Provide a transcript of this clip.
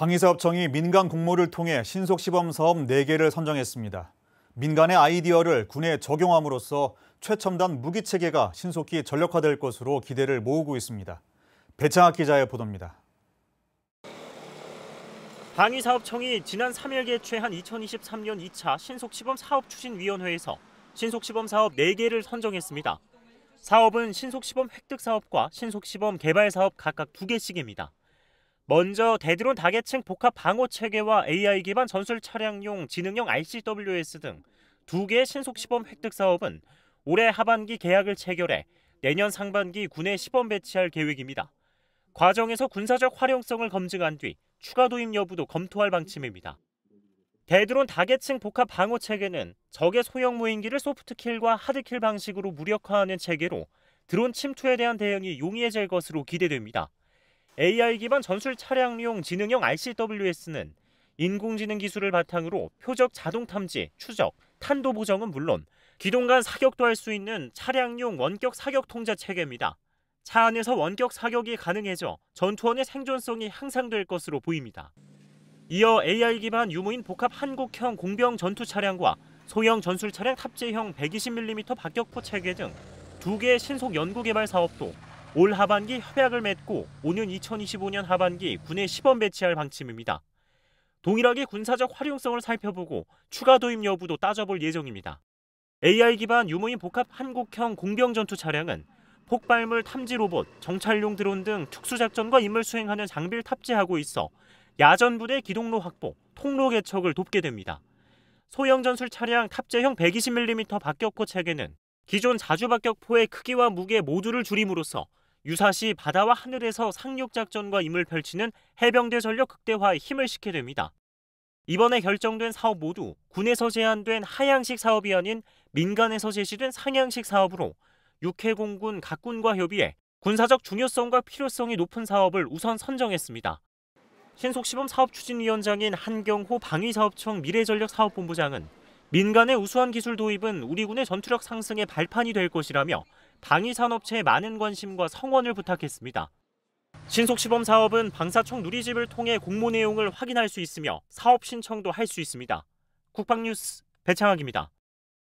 방위사업청이 민간 공모를 통해 신속시범 사업 4개를 선정했습니다. 민간의 아이디어를 군에 적용함으로써 최첨단 무기체계가 신속히 전력화될 것으로 기대를 모으고 있습니다. 배창학 기자의 보도입니다. 방위사업청이 지난 3일 개최한 2023년 2차 신속시범사업추진위원회에서 신속시범사업 4개를 선정했습니다. 사업은 신속시범 획득사업과 신속시범 개발사업 각각 2개씩입니다. 먼저 대드론 다계층 복합 방어 체계와 AI 기반 전술 차량용 지능형 i c w s 등 두 개의 신속 시범 획득 사업은 올해 하반기 계약을 체결해 내년 상반기 군에 시범 배치할 계획입니다. 과정에서 군사적 활용성을 검증한 뒤 추가 도입 여부도 검토할 방침입니다. 대드론 다계층 복합 방어 체계는 적의 소형 무인기를 소프트킬과 하드킬 방식으로 무력화하는 체계로 드론 침투에 대한 대응이 용이해질 것으로 기대됩니다. AI 기반 전술 차량용 지능형 RCWS는 인공지능 기술을 바탕으로 표적 자동 탐지, 추적, 탄도 보정은 물론 기동간 사격도 할 수 있는 차량용 원격 사격 통제 체계입니다. 차 안에서 원격 사격이 가능해져 전투원의 생존성이 향상될 것으로 보입니다. 이어 AI 기반 유무인 복합 한국형 공병 전투 차량과 소형 전술 차량 탑재형 120mm 박격포 체계 등 두 개의 신속 연구 개발 사업도 올 하반기 협약을 맺고 오년 2025년 하반기 군에 시범 배치할 방침입니다. 동일하게 군사적 활용성을 살펴보고 추가 도입 여부도 따져볼 예정입니다. AI 기반 유무인 복합 한국형 공병 전투 차량은 폭발물 탐지 로봇, 정찰용 드론 등 특수 작전과 임무 수행하는 장비를 탑재하고 있어 야전 부대 기동로 확보, 통로 개척을 돕게 됩니다. 소형 전술 차량 탑재형 120mm 박격포 체계는 기존 자주박격포의 크기와 무게 모두를 줄임으로써 유사시 바다와 하늘에서 상륙작전과 임을 펼치는 해병대 전력 극대화에 힘을 싣게 됩니다. 이번에 결정된 사업 모두 군에서 제한된 하향식 사업이 아닌 민간에서 제시된 상향식 사업으로 육해공군 각군과 협의해 군사적 중요성과 필요성이 높은 사업을 우선 선정했습니다. 신속시범 사업추진위원장인 한경호 방위사업청 미래전력사업본부장은 민간의 우수한 기술 도입은 우리 군의 전투력 상승의 발판이 될 것이라며 방위 산업체에 많은 관심과 성원을 부탁했습니다. 신속 시범 사업은 방사청 누리집을 통해 공모 내용을 확인할 수 있으며 사업 신청도 할 수 있습니다. 국방뉴스 배창학입니다.